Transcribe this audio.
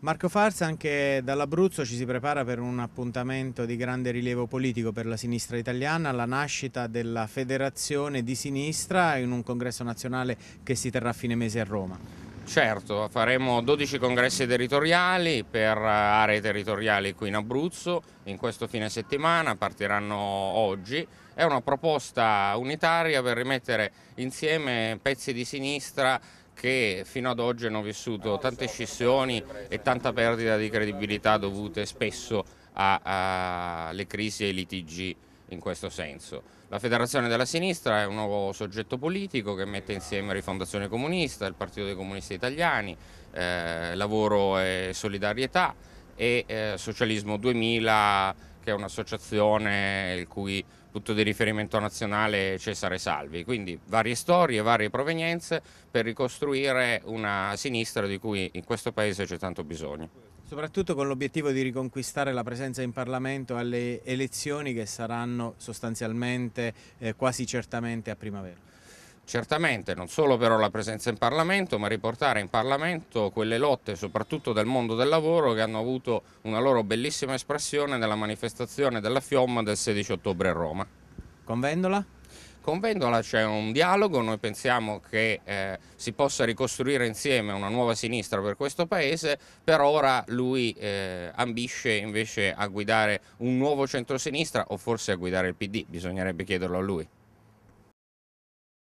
Marco Farsa, anche dall'Abruzzo ci si prepara per un appuntamento di grande rilievo politico per la sinistra italiana, la nascita della Federazione di Sinistra in un congresso nazionale che si terrà a fine mese a Roma. Certo, faremo 12 congressi territoriali per eh, aree territoriali qui in Abruzzo, in questo fine settimana, partiranno oggi. È una proposta unitaria per rimettere insieme pezzi di sinistra che fino ad oggi hanno vissuto tante scissioni e tanta perdita di credibilità dovute spesso alle crisi e ai litigi in questo senso. La Federazione della Sinistra è un nuovo soggetto politico che mette insieme Rifondazione Comunista, il Partito dei Comunisti Italiani, eh, Lavoro e Solidarietà e eh, Socialismo 2000 che è un'associazione il cui punto di riferimento nazionale è Cesare Salvi. Quindi varie storie, varie provenienze per ricostruire una sinistra di cui in questo paese c'è tanto bisogno. Soprattutto con l'obiettivo di riconquistare la presenza in Parlamento alle elezioni che saranno sostanzialmente eh, quasi certamente a primavera. Certamente, non solo però la presenza in Parlamento, ma riportare in Parlamento quelle lotte, soprattutto del mondo del lavoro, che hanno avuto una loro bellissima espressione nella manifestazione della Fiomma del 16 ottobre a Roma. Con Vendola? Con Vendola c'è un dialogo, noi pensiamo che eh, si possa ricostruire insieme una nuova sinistra per questo Paese, per ora lui eh, ambisce invece a guidare un nuovo centrosinistra o forse a guidare il PD, bisognerebbe chiederlo a lui.